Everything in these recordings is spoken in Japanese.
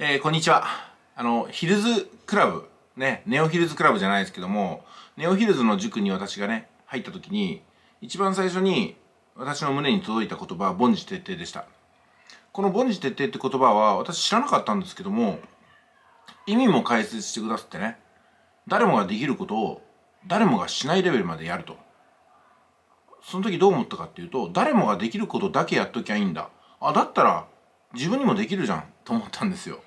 えー、こんにちは。あの、ヒルズクラブ、ね、ネオヒルズクラブじゃないですけども、ネオヒルズの塾に私がね、入った時に、一番最初に私の胸に届いた言葉は、凡事徹底でした。この凡事徹底って言葉は、私知らなかったんですけども、意味も解説してくださってね、誰もができることを、誰もがしないレベルまでやると。その時どう思ったかっていうと、誰もができることだけやっときゃいいんだ。あ、だったら、自分にもできるじゃん、と思ったんですよ。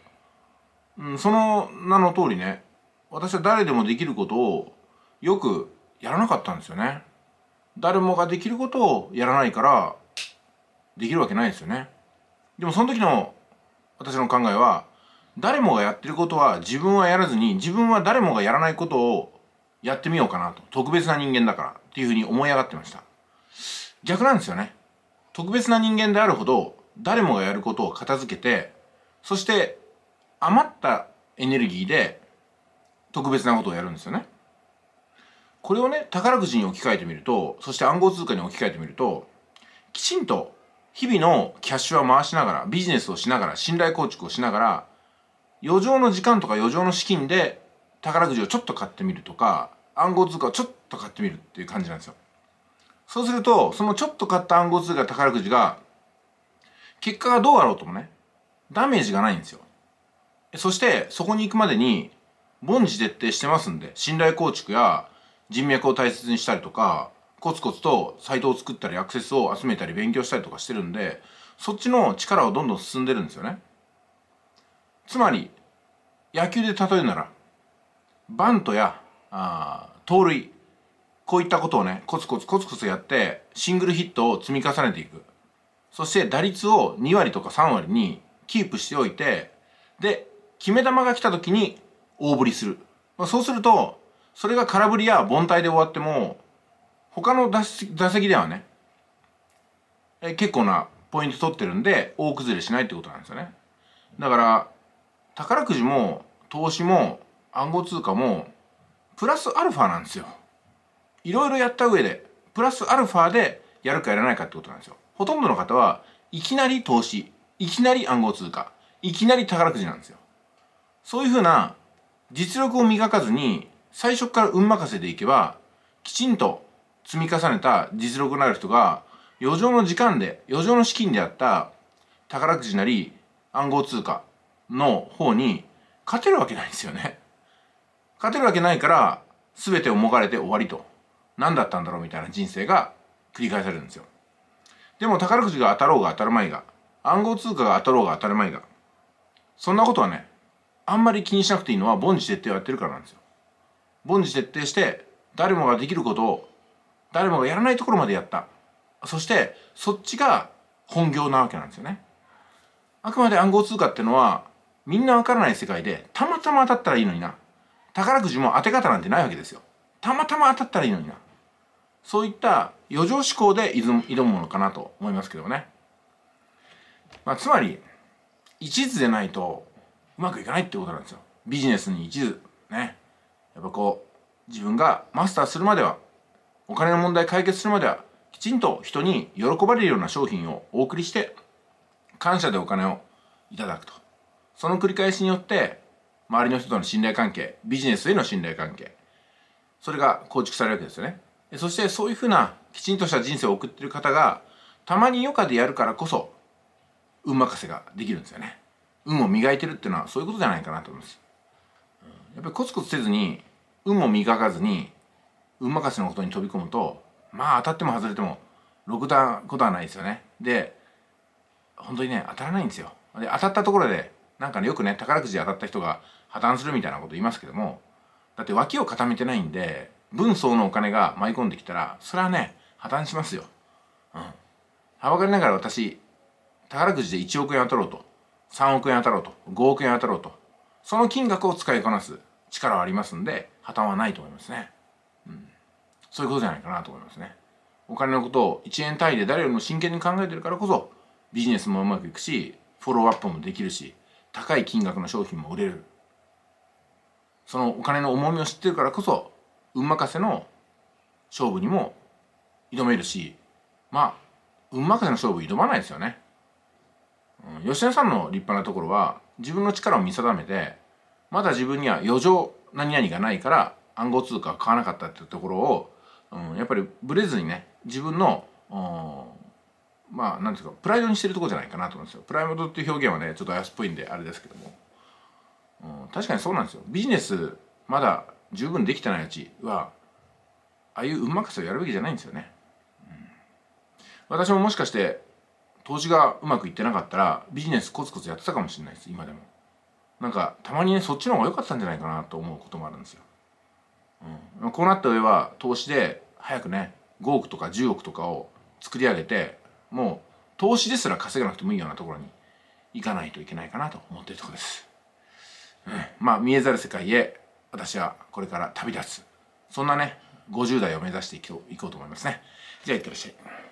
うん、その名の通りね私は誰でもできることをよくやらなかったんですよね誰もができることをやらないからできるわけないですよねでもその時の私の考えは誰もがやってることは自分はやらずに自分は誰もがやらないことをやってみようかなと特別な人間だからっていうふうに思い上がってました逆なんですよね特別な人間であるほど誰もがやることを片付けてそして余ったエネルギーで特別なことをやるんですよね。これをね宝くじに置き換えてみるとそして暗号通貨に置き換えてみるときちんと日々のキャッシュは回しながらビジネスをしながら信頼構築をしながら余剰の時間とか余剰の資金で宝くじをちょっと買ってみるとか暗号通貨をちょっと買ってみるっていう感じなんですよ。そうするとそのちょっと買った暗号通貨宝くじが結果がどうあろうともねダメージがないんですよ。そしてそこに行くまでに凡事徹底してますんで信頼構築や人脈を大切にしたりとかコツコツとサイトを作ったりアクセスを集めたり勉強したりとかしてるんでそっちの力をどんどん進んでるんですよねつまり野球で例えるならバントやあ盗塁こういったことをねコツコツコツコツやってシングルヒットを積み重ねていくそして打率を2割とか3割にキープしておいてで決め球が来た時に大振りする。まあ、そうすると、それが空振りや凡退で終わっても、他の打席ではね、え結構なポイント取ってるんで、大崩れしないってことなんですよね。だから、宝くじも、投資も、暗号通貨も、プラスアルファなんですよ。いろいろやった上で、プラスアルファでやるかやらないかってことなんですよ。ほとんどの方は、いきなり投資、いきなり暗号通貨、いきなり宝くじなんですよ。そういうふうな実力を磨かずに最初から運任せでいけばきちんと積み重ねた実力のある人が余剰の時間で余剰の資金であった宝くじなり暗号通貨の方に勝てるわけないんですよね。勝てるわけないから全てをもがれて終わりと何だったんだろうみたいな人生が繰り返されるんですよ。でも宝くじが当たろうが当たるまいが暗号通貨が当たろうが当たるまいがそんなことはねあんまり気にしなくていいのは凡事徹底をやってるからなんですよ凡事徹底して誰もができることを誰もがやらないところまでやったそしてそっちが本業なわけなんですよねあくまで暗号通貨ってのはみんなわからない世界でたまたま当たったらいいのにな宝くじも当て方なんてないわけですよたまたま当たったらいいのになそういった余剰思考で挑むものかなと思いますけどね、まあ、つまり一途でないとうまくいかないってことなんですよビジネスに一途ねやっぱこう自分がマスターするまではお金の問題解決するまではきちんと人に喜ばれるような商品をお送りして感謝でお金をいただくとその繰り返しによって周りの人との信頼関係ビジネスへの信頼関係それが構築されるわけですよねそしてそういうふうなきちんとした人生を送ってる方がたまに余暇でやるからこそ運任せができるんですよね運を磨いてるっていうのはそういうことじゃないかなと思います。やっぱりコツコツせずに運も磨かずに運任せのことに飛び込むとまあ当たっても外れてもろくなことはないですよね。で本当にね当たらないんですよ。で当たったところでなんかねよくね宝くじ当たった人が破綻するみたいなこと言いますけどもだって脇を固めてないんで分相のお金が舞い込んできたらそれはね破綻しますよ。うん。はばかりながら私宝くじで1億円当たろうと3億円当たろうと5億円当たろうとその金額を使いこなす力はありますんで破綻はないと思いますね、うん、そういうことじゃないかなと思いますねお金のことを1円単位で誰よりも真剣に考えてるからこそビジネスもうまくいくしフォローアップもできるし高い金額の商品も売れるそのお金の重みを知ってるからこそ運任せの勝負にも挑めるしまあ運任せの勝負挑まないですよね吉田さんの立派なところは自分の力を見定めてまだ自分には余剰何々がないから暗号通貨を買わなかったっていうところを、うん、やっぱりブレずにね自分のまあ何ですかプライドにしてるとこじゃないかなと思うんですよ。プライドっていう表現はねちょっとしっぽいんであれですけども、うん、確かにそうなんですよ。ビジネスまだ十分できてないうちはああいう運任せをやるべきじゃないんですよね。うん、私ももしかして投資がうまくいってなかったらビジネスコツコツやってたかもしれないです今でもなんかたまにねそっちの方が良かったんじゃないかなと思うこともあるんですよ、うん、こうなった上は投資で早くね5億とか10億とかを作り上げてもう投資ですら稼がなくてもいいようなところに行かないといけないかなと思ってるとこです、うん、まあ見えざる世界へ私はこれから旅立つそんなね50代を目指していこうと思いますねじゃあいってらっしゃい